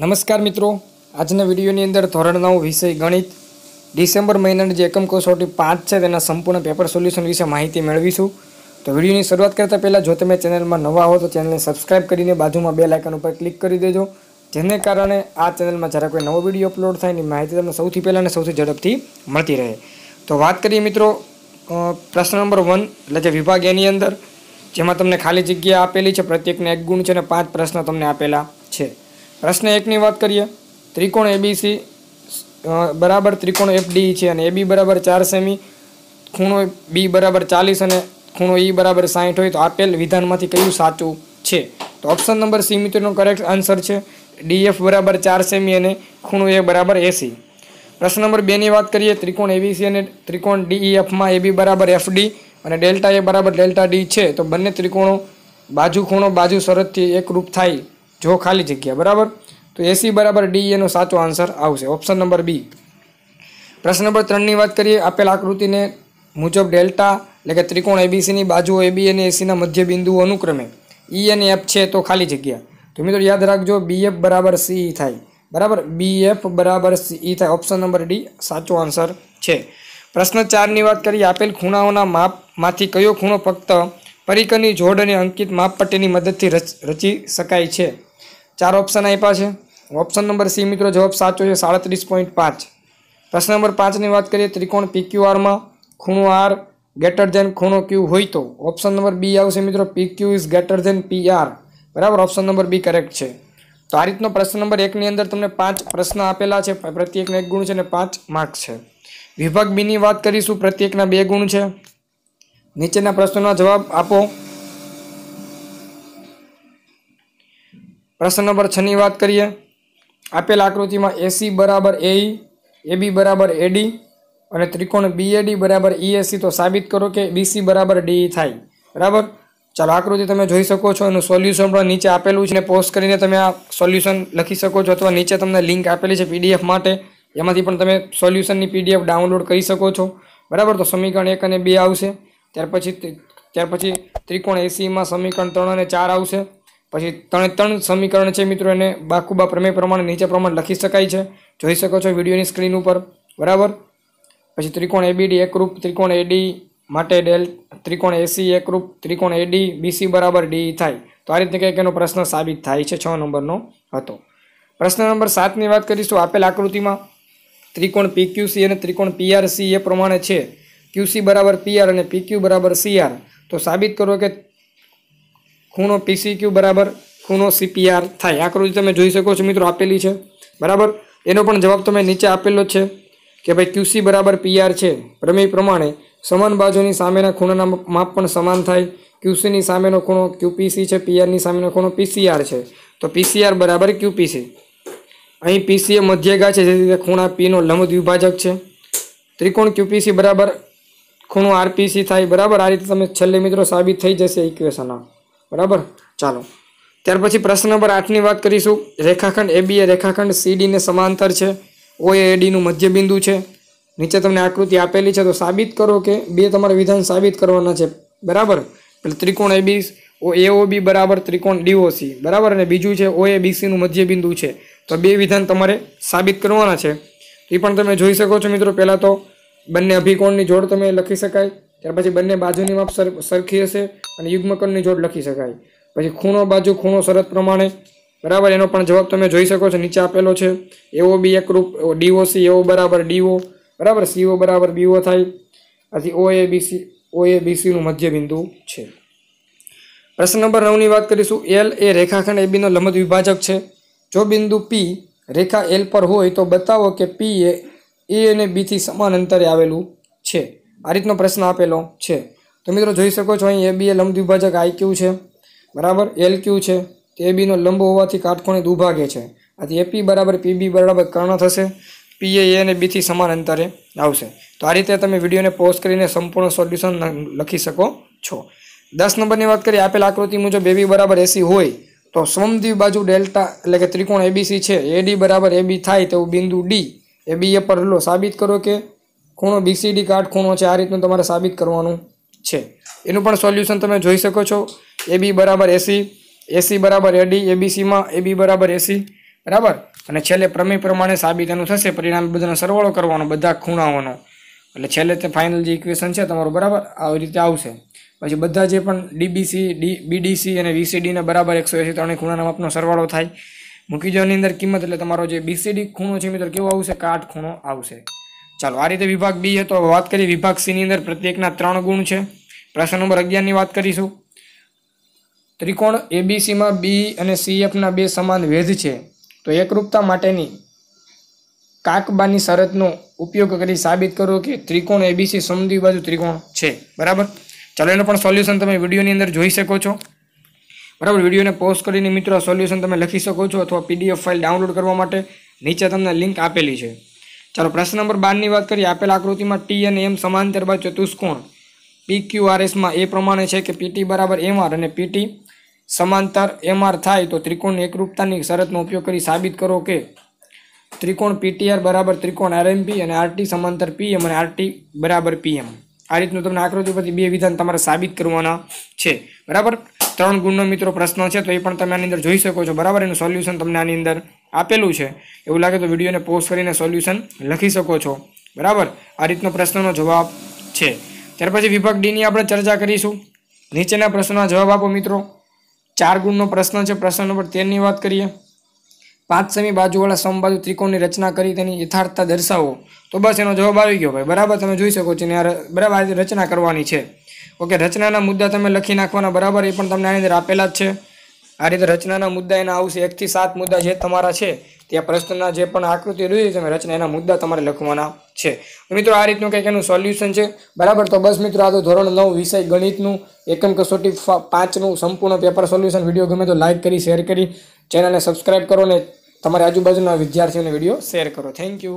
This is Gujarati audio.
નમસ્કાર મિત્રો આજના વિડીયોની અંદર ધોરણ નવ વિષય ગણિત ડિસેમ્બર મહિનાની જે એકમ કસોટી પાંચ છે તેના સંપૂર્ણ પેપર સોલ્યુશન વિશે માહિતી મેળવીશું તો વિડીયોની શરૂઆત કરતાં પહેલાં જો તમે ચેનલમાં નવા હો તો ચેનલને સબસ્ક્રાઇબ કરીને બાજુમાં બે લાઇકન ઉપર ક્લિક કરી દેજો જેને કારણે આ ચેનલમાં જ્યારે કોઈ નવો વિડીયો અપલોડ થાય એની માહિતી તમને સૌથી પહેલાં અને સૌથી ઝડપથી મળતી રહે તો વાત કરીએ મિત્રો પ્રશ્ન નંબર વન એટલે કે વિભાગ એની અંદર જેમાં તમને ખાલી જગ્યા આપેલી છે પ્રત્યેકને એક ગુણ છે અને પાંચ પ્રશ્ન તમને આપેલા છે પ્રશ્ન એકની વાત કરીએ ત્રિકોણ એબીસી બરાબર ત્રિકોણ એફડી છે અને એબી બરાબર ચાર સેમી ખૂણો બી બરાબર ચાલીસ અને ખૂણો ઈ e બરાબર સાહીઠ હોય તો આપેલ વિધાનમાંથી કયું સાચું છે તો ઓપ્શન નંબર સી મિત્રોનો કરેક્ટ આન્સર છે ડીએફ બરાબર ચાર સેમી અને ખૂણો એ બરાબર એસી પ્રશ્ન નંબર બેની વાત કરીએ ત્રિકોણ એબીસી અને ત્રિકોણ ડીઈએફમાં e એબી બરાબર એફડી અને ડેલ્ટા એ બરાબર ડેલ્ટા ડી છે તો બંને ત્રિકોણો બાજુ ખૂણો બાજુ શરતથી એકરૂપ થાય જો ખાલી જગ્યા બરાબર તો એસી બરાબર ડી એનો સાચો આન્સર આવશે ઓપ્શન નંબર બી પ્રશ્ન નંબર ત્રણની વાત કરીએ આપેલ આકૃતિને મુજબ ડેલ્ટા એટલે કે ત્રિકોણ એબીસીની બાજુઓ એબી અને એસીના મધ્ય બિંદુઓ અનુક્રમે ઈ e અને એફ છે તો ખાલી જગ્યા તો મિત્રો યાદ રાખજો બી એફ બરાબર સી e થાય બરાબર બી એફ બરાબર સી e થાય ઓપ્શન નંબર ડી સાચો આન્સર છે પ્રશ્ન ચારની વાત કરીએ આપેલ ખૂણાઓના માપમાંથી કયો ખૂણો ફક્ત પરિકરની જોડ અને અંકિત માપપટ્ટીની મદદથી રચી શકાય છે ચાર ઓપ્શન આપ્યા છે ઓપ્શન નંબર સી મિત્રો જવાબ સાચો છે સાડત્રીસ પોઈન્ટ પાંચ પ્રશ્ન નંબર પાંચની વાત કરીએ ત્રિકોણ પી પીક્યુઆરમાં ખૂણો આર ગેટર ધેન ખૂણો ક્યુ હોય તો ઓપ્શન નંબર બી આવશે મિત્રો P Q is greater than P R બરાબર ઓપ્શન નંબર બી કરેક્ટ છે તો આ રીતનો પ્રશ્ન નંબર એકની અંદર તમને પાંચ પ્રશ્ન આપેલા છે પ્રત્યેકનો એક ગુણ છે અને પાંચ માર્ક્સ છે વિભાગ બીની વાત કરીશું પ્રત્યેકના બે ગુણ છે નીચેના પ્રશ્નોના જવાબ આપો પ્રશ્ન નંબર છની વાત કરીએ આપેલ આકૃતિમાં એસી બરાબર એઈ એબી બરાબર એડી અને ત્રિકોણ બીએડી બરાબર ઈએસી e તો સાબિત કરો કે બીસી બરાબર ડીઈ e થાય બરાબર ચાલો આકૃતિ તમે જોઈ શકો છો એનું સોલ્યુશન પણ નીચે આપેલું છે ને પોસ્ટ કરીને તમે આ સોલ્યુશન લખી શકો છો અથવા નીચે તમને લિંક આપેલી છે પીડીએફ માટે એમાંથી પણ તમે સોલ્યુશનની પીડીએફ ડાઉનલોડ કરી શકો છો બરાબર તો સમીકરણ એક અને બે આવશે ત્યાર પછી ત્યાર પછી ત્રિકોણ એસીમાં સમીકરણ ત્રણ અને ચાર આવશે પછી ત્રણે ત્રણ સમીકરણ છે મિત્રો એને બાકુબા પ્રમેય પ્રમાણે નીચે પ્રમાણે લખી શકાય છે જોઈ શકો છો વિડીયોની સ્ક્રીન ઉપર બરાબર પછી ત્રિકોણ એબીડી એકરૂપ ત્રિકોણ એડી માટે ડેલ ત્રિકોણ એસી એકરૂપ ત્રિકોણ એડી બીસી બરાબર ડી થાય તો આ રીતે કંઈક એનો પ્રશ્ન સાબિત થાય છે છ નંબરનો હતો પ્રશ્ન નંબર સાતની વાત કરીશું આપેલ આકૃતિમાં ત્રિકોણ પીક્યુસી અને ત્રિકોણ પીઆરસી એ પ્રમાણે છે ક્યુસી બરાબર પીઆર અને પીક્યુ બરાબર સીઆર તો સાબિત કરો કે ખૂણો પીસીક્યુ બરાબર ખૂણો સીપીઆર થાય આકૃતિ તમે જોઈ શકો છો મિત્રો આપેલી છે બરાબર એનો પણ જવાબ તમે નીચે આપેલો છે કે ભાઈ ક્યુસી બરાબર પીઆર છે પ્રમેય પ્રમાણે સમાન બાજુની સામેના ખૂણાના માપ પણ સમાન થાય ક્યુસીની સામેનો ખૂણો ક્યુપીસી છે પીઆરની સામેનો ખૂણો પીસીઆર છે તો પીસીઆર બરાબર ક્યુપીસી અહીં પીસી એ મધ્યગા છે જેથી તે ખૂણા પીનો લંબ વિભાજક છે ત્રિકોણ ક્યુપીસી બરાબર ખૂણો આરપીસી થાય બરાબર આ રીતે તમે છેલ્લે મિત્રો સાબિત થઈ જશે ઇક્વેશન બરાબર ચાલો ત્યાર પછી પ્રશ્ન નંબર આઠની વાત કરીશું રેખાખંડ એ બી એ રેખાખંડ સીડીને સમાંતર છે ઓ એડીનું મધ્યબિંદુ છે નીચે તમને આકૃતિ આપેલી છે તો સાબિત કરો કે બે તમારે વિધાન સાબિત કરવાના છે બરાબર એટલે ત્રિકોણ એ બી ઓ એઓ બી બરાબર ત્રિકોણ ડીઓસી બરાબર અને બીજું છે ઓ એ બીસીનું મધ્યબિંદુ છે તો બે વિધાન તમારે સાબિત કરવાના છે એ પણ તમે જોઈ શકો છો મિત્રો પહેલાં તો બંને અભિકોણની જોડ તમે લખી શકાય ત્યાર પછી બંને બાજુની માપ સરખી હશે અને યુગ્મકણની જોડ લખી શકાય પછી ખૂણો બાજુ ખૂણો શરત પ્રમાણે બરાબર એનો પણ જવાબ તમે જોઈ શકો છો નીચે આપેલો છે એવો બી એક એકરૂપ ડીઓસી એવો બરાબર ડીઓ બરાબર સીઓ બરાબર બીઓ થાય આથી ઓ એ બીસી ઓ એ મધ્ય બિંદુ છે પ્રશ્ન નંબર નવની વાત કરીશું એલ એ રેખાખંડ એ બીનો લંબત વિભાજક છે જો બિંદુ પી રેખા એલ પર હોય તો બતાવો કે પી એ અને બીથી સમાન અંતરે આવેલું છે આ રીતનો પ્રશ્ન આપેલો છે તો મિત્રો જોઈ શકો છો અહીં એ બી એ લંબ દ્વિભાજક આઈ ક્યુ છે બરાબર એલ ક્યુ છે તે બીનો લંબો હોવાથી કાટકોણે દુભાગે છે આથી એપી બરાબર પીબી બરાબર કર્ણ થશે પી એ અને બીથી સમાન અંતરે આવશે તો આ રીતે તમે વિડીયોને પોઝ કરીને સંપૂર્ણ સોલ્યુશન લખી શકો છો દસ નંબરની વાત કરીએ આપેલ આકૃતિ મુજબ બેબી બરાબર એસી હોય તો સમદ્વિ બાજુ ડેલ્ટા એટલે કે ત્રિકોણ એબીસી છે એડી બરાબર એબી થાય તેવું બિંદુ ડી એબીએ પર લો સાબિત કરો કે ખૂણો બીસીડી કાર્ડ ખૂણો છે આ રીતનું તમારે સાબિત કરવાનું છે એનું પણ સોલ્યુશન તમે જોઈ શકો છો એ બી બરાબર એસી એસી બરાબર એડી એબીસીમાં એ બી બરાબર એસી બરાબર અને છેલ્લે પ્રમેય પ્રમાણે સાબિત એનું થશે પરિણામ બધાનો સરવાળો કરવાનો બધા ખૂણાઓનો એટલે છેલ્લે તે ફાઇનલ જે ઇક્વેશન છે તમારું બરાબર આવી રીતે આવશે પછી બધા જે પણ ડીબીસી ડી બીડીસી અને વીસીડીને બરાબર એકસો એસી ત્રણેય ખૂણાના માપનો સરવાળો થાય મૂકી દો અંદર કિંમત એટલે તમારો જે બીસીડી ખૂણો છે મિત્રો કેવો આવશે કાટ ખૂણો આવશે ચાલો આ રીતે વિભાગ બી હતો વાત કરીએ વિભાગ સીની અંદર પ્રત્યેકના ત્રણ ગુણ છે પ્રશ્ન નંબર અગિયારની વાત કરીશું ત્રિકોણ એબીસીમાં બી અને સીએફના બે સમાન વેધ છે તો એકરૂપતા માટેની કાકબાની શરતનો ઉપયોગ કરી સાબિત કરો કે ત્રિકોણ એબીસી સમદ્વિ બાજુ ત્રિકોણ છે બરાબર ચાલો એનું પણ સોલ્યુશન તમે વિડીયોની અંદર જોઈ શકો છો બરાબર વિડીયોને પોસ્ટ કરીને મિત્રો સોલ્યુશન તમે લખી શકો છો અથવા પીડીએફ ફાઇલ ડાઉનલોડ કરવા માટે નીચે તમને લિંક આપેલી છે ચાલો પ્રશ્ન નંબર બારની વાત કરીએ આપેલ આકૃતિમાં ટી અને એમ સમાંતર બાદ ચતુષ્કોણ પી ક્યુ આર એસમાં એ પ્રમાણે છે કે પીટી બરાબર એમ આર અને પીટી સમાંતર એમ આર થાય તો ત્રિકોણ એકરૂપતાની શરતનો ઉપયોગ કરી સાબિત કરો કે ત્રિકોણ પીટીઆર બરાબર ત્રિકોણ આર આરએમપી અને આરટી સમાંતર પીએમ અને આરટી બરાબર પીએમ આ રીતનું તમને આકૃતિ પરથી બે વિધાન તમારે સાબિત કરવાના છે બરાબર ત્રણ ગુણનો મિત્રો પ્રશ્ન છે તો એ પણ તમે આની અંદર જોઈ શકો છો બરાબર એનું સોલ્યુશન તમને આની અંદર આપેલું છે એવું લાગે તો વિડીયોને પોસ્ટ કરીને સોલ્યુશન લખી શકો છો બરાબર આ રીતનો પ્રશ્નનો જવાબ છે ત્યાર પછી વિભાગ ડીની આપણે ચર્ચા કરીશું નીચેના પ્રશ્નોના જવાબ આપો મિત્રો ચાર ગુણનો પ્રશ્ન છે પ્રશ્ન નંબર તેરની વાત કરીએ પાંચ સમી બાજુવાળા સમબાજુ ત્રિકોણની રચના કરી તેની યથાર્થતા દર્શાવો તો બસ એનો જવાબ આવી ગયો ભાઈ બરાબર તમે જોઈ શકો છો ને બરાબર રચના કરવાની છે ઓકે રચનાના મુદ્દા તમે લખી નાખવાના બરાબર એ પણ તમને આની અંદર આપેલા જ છે આ રીતે રચનાના મુદ્દા એના આવશે એકથી સાત મુદ્દા જે તમારા છે ત્યાં પ્રશ્નના જે પણ આકૃતિ રહી છે રચના એના મુદ્દા તમારે લખવાના છે મિત્રો આ રીતનું કંઈક એનું સોલ્યુશન છે બરાબર તો બસ મિત્રો આ તો ધોરણ નવ વિષય ગણિતનું એકમ કસોટી પાંચનું સંપૂર્ણ પેપર સોલ્યુશન વિડીયો ગમે તો લાઇક કરી શેર કરી ચેનલને સબસ્ક્રાઇબ કરો અને તમારી આજુબાજુના વિદ્યાર્થીઓને વિડીયો શેર કરો થેન્ક યુ